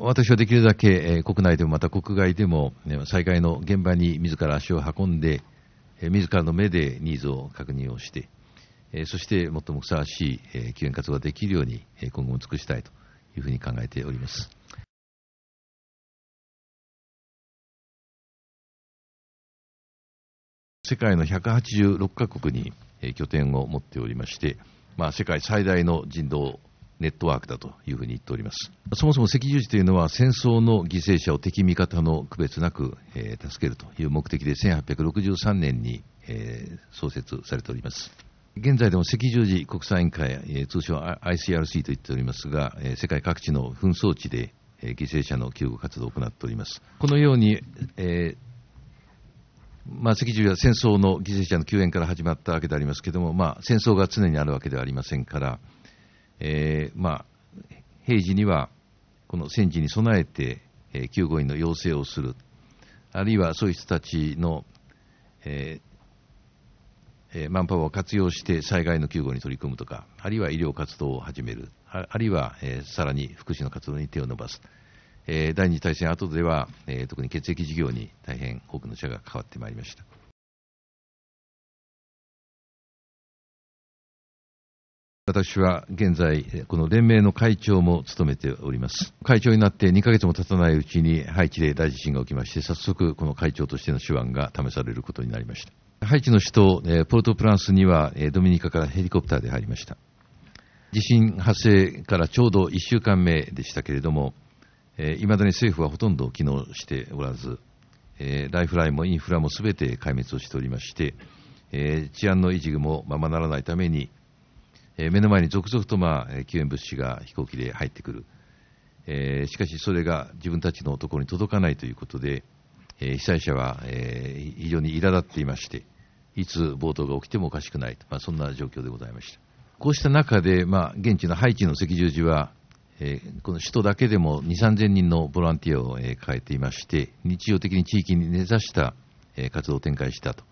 私はできるだけ国内でもまた国外でも災害の現場に自ら足を運んで、自らの目でニーズを確認をして、そして最もふさわしい救援活動ができるように今後も尽くしたいというふうに考えております。世界の186カ国に拠点を持っておりまして、まあ、世界最大の人道ネットワークだというふうに言っております。そもそも赤十字というのは戦争の犠牲者を敵味方の区別なく、えー、助けるという目的で1863年に、えー、創設されております。現在でも赤十字国際委員会、えー、通称 ICRC と言っておりますが、えー、世界各地の紛争地で、えー、犠牲者の救護活動を行っております。このように、えー、まあ、赤十字は戦争の犠牲者の救援から始まったわけでありますけれども、まあ、戦争が常にあるわけではありませんから、えー、まあ、平時にはこの戦時に備えて、えー、救護員の要請をする、あるいはそういう人たちの、えーえー、マンパワーを活用して災害の救護に取り組むとか、あるいは医療活動を始める、あるいは、えー、さらに福祉の活動に手を伸ばす。えー、第二次大戦後では、えー、特に血液事業に大変多くの者が関わってまいりました。私は現在、この連盟の会長も務めております。会長になって2ヶ月も経たないうちに、ハイチで大地震が起きまして、早速、この会長としての手腕が試されることになりました。ハイチの首都、ポルトプランスには、ドミニカからヘリコプターで入りました。地震発生からちょうど1週間目でしたけれども、いまだに政府はほとんど機能しておらず、ライフラインもインフラもすべて壊滅をしておりまして、治安の維持もままならないために、え目の前に続々と、まあ、救援物資が飛行機で入ってくる、えー、しかしそれが自分たちのところに届かないということで、えー、被災者は、えー、非常に苛立っていまして、いつ暴動が起きてもおかしくないと、まあ、そんな状況でございました。こうした中で、まあ、現地のハイチの赤十字は、えー、この首都だけでも2、3000人のボランティアを、え抱えていまして、日常的に地域に根ざした、え活動を展開したと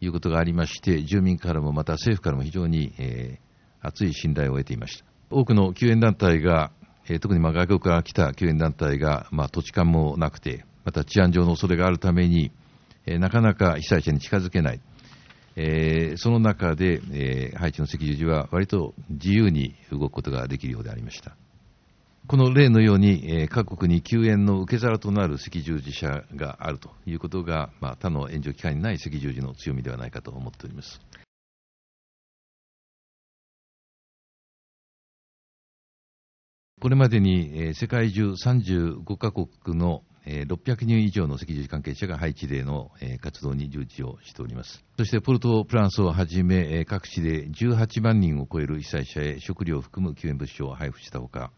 いうことがありまして、住民からもまた政府からも非常に、え厚い信頼を得ていました。多くの救援団体が、え特にま外国から来た救援団体が、ま土地勘もなくて、また治安上の恐れがあるために、えなかなか被災者に近づけない。えー、その中で、えー、ハイチの赤十字は割と自由に動くことができるようでありました。この例のように、えー、各国に救援の受け皿となる赤十字社があるということが、まあ、他の援助機関にない赤十字の強みではないかと思っております。これまでに、え世界中35カ国の、え600人以上の赤十字関係者がハイチでの、え活動に従事をしております。そしてポルトプランスをはじめ、え各地で18万人を超える被災者へ食料を含む救援物資を配布したほか、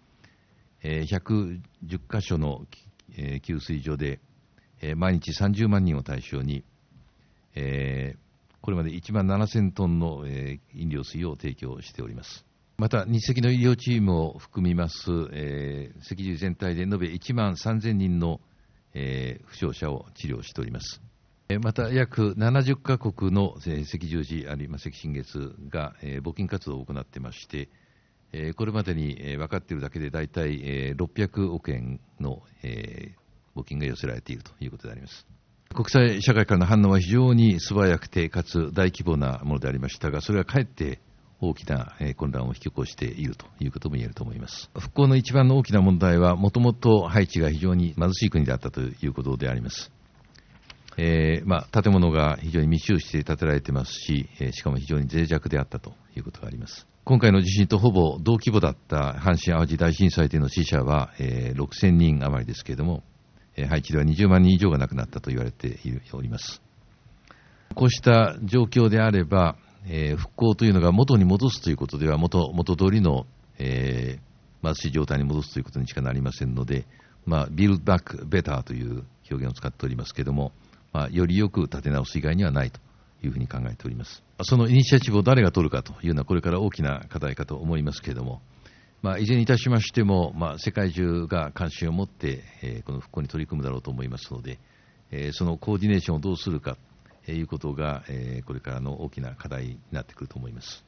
え110カ所の、え給水所で、え毎日30万人を対象に、えこれまで1万7000トンの、え飲料水を提供しております。また日赤の医療チームを含みます、えー、赤十全体で延べ1万3000人の、えー、負傷者を治療しております。えー、また約70カ国の、えー、赤十字あるいは赤新月が、えー、募金活動を行ってまして、えー、これまでに、えー、分かっているだけで大体、えー、600億円の、えー、募金が寄せられているということであります。国際社会からの反応は非常に素早くて、かつ大規模なものでありましたが、それはかえって大きな混乱を引き起こしているということも言えると思います。復興の一番の大きな問題は、もともとハイチが非常に貧しい国であったということであります。えー、まあ、建物が非常に密集して建てられてますし、えしかも非常に脆弱であったということがあります。今回の地震とほぼ同規模だった阪神・淡路大震災での死者は、えー、6000人余りですけれども、えー、ハイチでは20万人以上が亡くなったと言われております。こうした状況であれば、えー、復興というのが元に戻すということでは元、元通りの、えー、貧しい状態に戻すということにしかなりませんので、まあ、b u ックベターという表現を使っておりますけれども、まあ、よりよく立て直す以外にはないというふうに考えております。そのイニシアチブを誰が取るかというのは、これから大きな課題かと思いますけれども、まあ、いずれにいたしましても、まあ、世界中が関心を持って、えー、この復興に取り組むだろうと思いますので、えー、そのコーディネーションをどうするかいうことが、えー、これからの大きな課題になってくると思います。